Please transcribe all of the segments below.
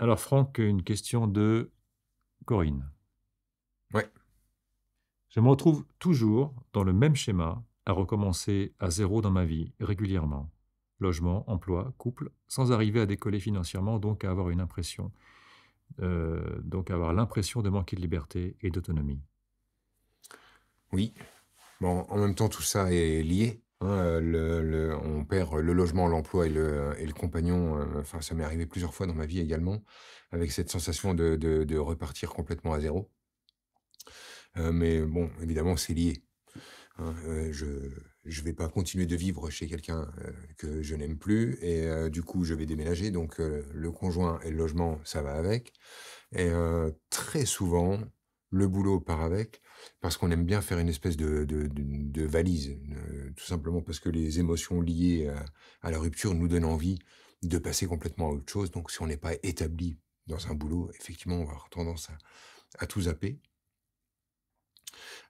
Alors, Franck, une question de Corinne. Oui. Je me retrouve toujours dans le même schéma à recommencer à zéro dans ma vie régulièrement. Logement, emploi, couple, sans arriver à décoller financièrement, donc à avoir une impression, euh, donc avoir l'impression de manquer de liberté et d'autonomie. Oui, bon, en même temps tout ça est lié. Hein, euh, on perd euh, le logement, l'emploi et le compagnon, euh, enfin, ça m'est arrivé plusieurs fois dans ma vie également, avec cette sensation de repartir complètement à zéro. mais bon, évidemment, c'est lié, hein, je ne vais pas continuer de vivre chez quelqu'un, que je n'aime plus et du coup, je vais déménager donc le conjoint et le logement, ça va avec et très souvent, le boulot part avec parce qu'on aime bien faire une espèce de valise, tout simplement parce que les émotions liées euh, à, la rupture nous donnent envie de passer complètement à autre chose. Donc si on n'est pas établi dans un boulot, effectivement, on va avoir tendance à, tout zapper.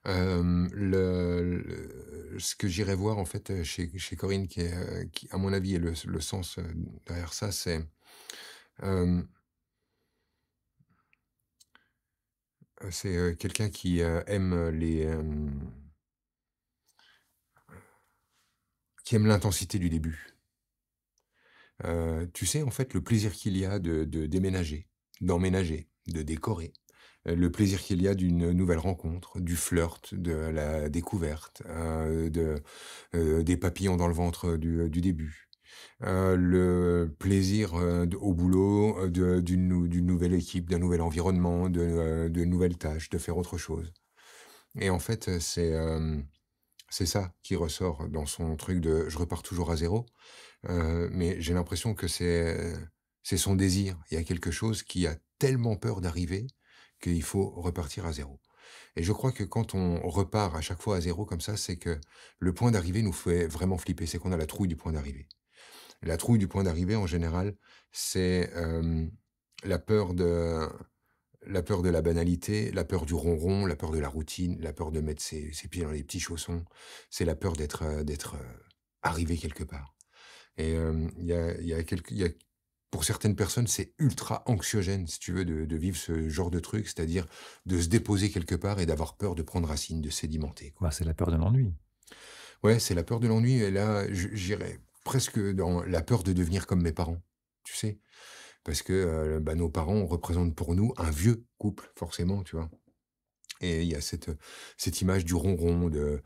Euh, le, ce que j'irai voir en fait chez, Corinne, euh, qui, à mon avis est le, sens derrière ça, c'est c'est quelqu'un qui aime les qui l'intensité du début. Euh, tu sais, en fait, le plaisir qu'il y a de, déménager, d'emménager, de décorer, euh, le plaisir qu'il y a d'une nouvelle rencontre, du flirt, de la découverte, euh, de, des papillons dans le ventre du, début. le plaisir au boulot d'une nouvelle équipe, d'un nouvel environnement, de, nouvelles tâches, de faire autre chose. Et en fait, c'est c'est ça qui ressort dans son truc de je repars toujours à zéro. Euh, mais j'ai l'impression que c'est c'est son désir. Il y a quelque chose qui a tellement peur d'arriver qu'il faut repartir à zéro. Et je crois que quand on repart à chaque fois à zéro comme ça, c'est que le point d'arrivée nous fait vraiment flipper. C'est qu'on a la trouille du point d'arrivée. La trouille du point d'arrivée, en général, c'est euh, la peur de la peur de la banalité, la peur du ronron, la peur de la routine, la peur de mettre ses, pieds dans les petits chaussons. C'est la peur d'être euh, d'être euh, arrivé quelque part. Et euh, il y, a, pour certaines personnes, c'est ultra anxiogène, si tu veux, de, vivre ce genre de truc, c'est-à-dire de se déposer quelque part et d'avoir peur de prendre racine, de sédimenter. Bah, c'est la peur de l'ennui. Ouais, c'est la peur de l'ennui. Et là, j'irais presque dans la peur de devenir comme mes parents, tu sais parce que bah, nos parents représentent pour nous un vieux couple, forcément, tu vois. Et il y a cette, cette image du ronron, de,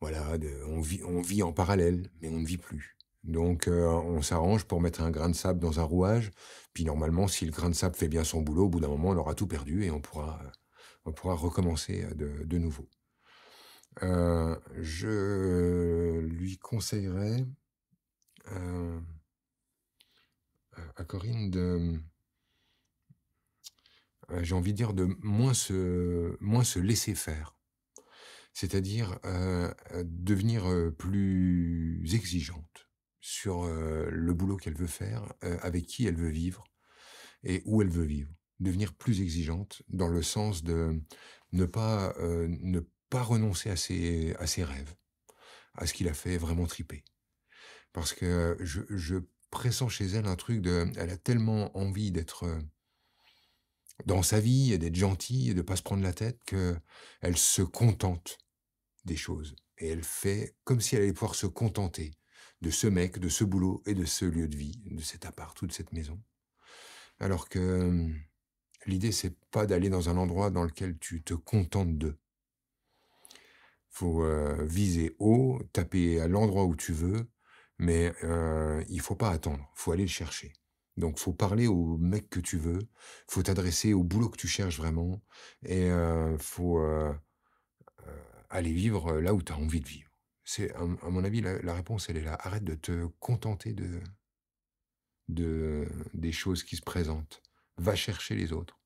voilà, on, vit, on vit en parallèle, mais on ne vit plus. Donc on s'arrange pour mettre un grain de sable dans un rouage, puis normalement, si le grain de sable fait bien son boulot, au bout d'un moment, on aura tout perdu et on pourra, on pourra recommencer de, nouveau. je lui conseillerais à, Corinne de euh, j'ai envie de dire de moins se moins se laisser faire c'est-à-dire euh, devenir euh, plus exigeante sur le boulot qu'elle veut faire, avec qui elle veut vivre et où elle veut vivre. Devenir plus exigeante dans le sens de ne pas, ne pas renoncer à ses, à ses rêves, à ce qu'il a fait vraiment triper. Parce que je, je pressant chez elle un truc de. Elle a tellement envie d'être euh, dans sa vie et d'être gentille et de pas se prendre la tête que elle se contente des choses et elle fait comme si elle allait pouvoir se contenter de ce mec, de ce boulot et de ce lieu de vie, de cet appart ou de cette maison. Alors que euh, l'idée c'est pas d'aller dans un endroit dans lequel tu te contentes de. Faut euh, viser haut, taper à l'endroit où tu veux mais il euh, il faut pas attendre, faut aller le chercher. Donc, faut parler au mec que tu veux, faut t'adresser au boulot que tu cherches vraiment, et euh, faut euh, euh, aller vivre là où tu as envie de vivre. C'est, à, mon avis, la, la, réponse, elle est là. Arrête de te contenter de, de des choses qui se présentent. Va chercher les autres.